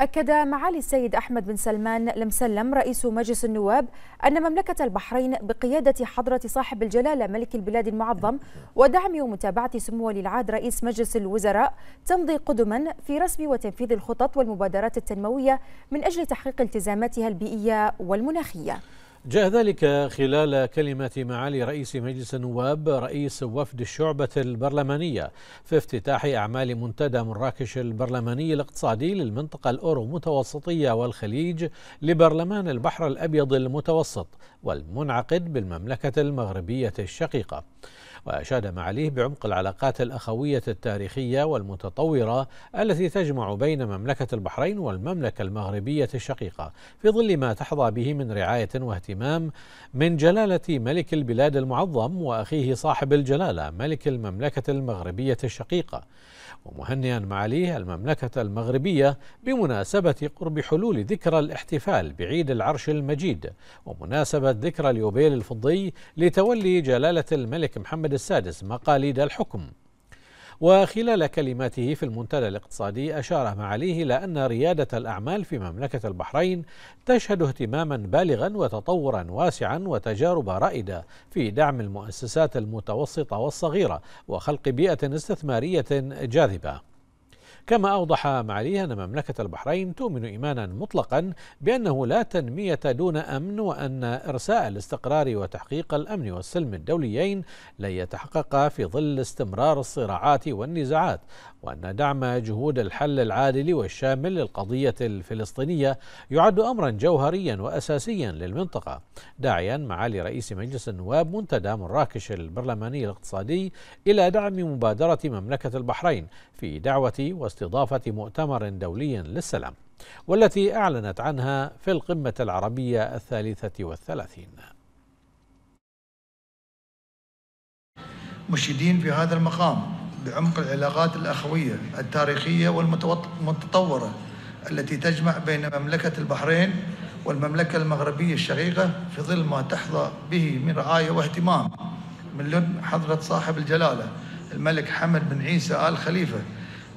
أكد معالي السيد أحمد بن سلمان المسلم رئيس مجلس النواب أن مملكة البحرين بقيادة حضرة صاحب الجلالة ملك البلاد المعظم ودعم ومتابعة سمو ولي العهد رئيس مجلس الوزراء تمضي قدما في رسم وتنفيذ الخطط والمبادرات التنموية من أجل تحقيق التزاماتها البيئية والمناخية جاء ذلك خلال كلمة معالي رئيس مجلس النواب رئيس وفد الشعبة البرلمانية في افتتاح أعمال منتدى مراكش البرلماني الاقتصادي للمنطقة الأورو متوسطية والخليج لبرلمان البحر الأبيض المتوسط والمنعقد بالمملكة المغربية الشقيقة وأشاد معاليه بعمق العلاقات الأخوية التاريخية والمتطورة التي تجمع بين مملكة البحرين والمملكة المغربية الشقيقة في ظل ما تحظى به من رعاية واهتمام الاهتمام من جلالة ملك البلاد المعظم وأخيه صاحب الجلالة ملك المملكة المغربية الشقيقة ومهنئا معاليه المملكة المغربية بمناسبة قرب حلول ذكرى الاحتفال بعيد العرش المجيد ومناسبة ذكرى اليوبيل الفضي لتولي جلالة الملك محمد السادس مقاليد الحكم وخلال كلماته في المنتدى الاقتصادي أشار معاليه إلى أن ريادة الأعمال في مملكة البحرين تشهد اهتماما بالغا وتطورا واسعا وتجارب رائدة في دعم المؤسسات المتوسطة والصغيرة وخلق بيئة استثمارية جاذبة كما أوضح معاليه أن مملكة البحرين تؤمن إيمانا مطلقا بأنه لا تنمية دون أمن وأن إرساء الاستقرار وتحقيق الأمن والسلم الدوليين لن يتحقق في ظل استمرار الصراعات والنزاعات وأن دعم جهود الحل العادل والشامل للقضية الفلسطينية يعد أمرا جوهريا وأساسيا للمنطقة داعيا معالي رئيس مجلس النواب منتدى مراكش البرلماني الاقتصادي إلى دعم مبادرة مملكة البحرين في دعوة واستضافة مؤتمر دولي للسلام والتي أعلنت عنها في القمة العربية الثالثة والثلاثين مشيدين في هذا المقام بعمق العلاقات الأخوية التاريخية والمتطورة التي تجمع بين مملكة البحرين والمملكة المغربية الشقيقة في ظل ما تحظى به من رعاية واهتمام من لدن حضرة صاحب الجلالة الملك حمد بن عيسى آل خليفة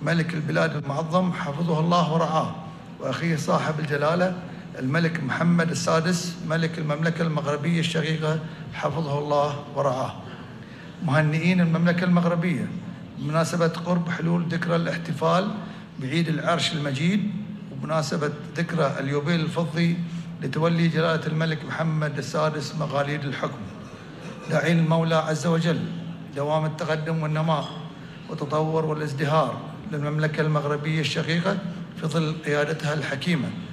ملك البلاد المعظم حفظه الله ورعاه وأخيه صاحب الجلالة الملك محمد السادس ملك المملكة المغربية الشقيقة حفظه الله ورعاه مهنئين المملكة المغربية بمناسبة قرب حلول ذكرى الاحتفال بعيد العرش المجيد وبمناسبة ذكرى اليوبيل الفضي لتولي جلالة الملك محمد السادس مغاليد الحكم داعين المولى عز وجل دوام التقدم والنماء والتطور والازدهار للمملكة المغربية الشقيقة في ظل قيادتها الحكيمة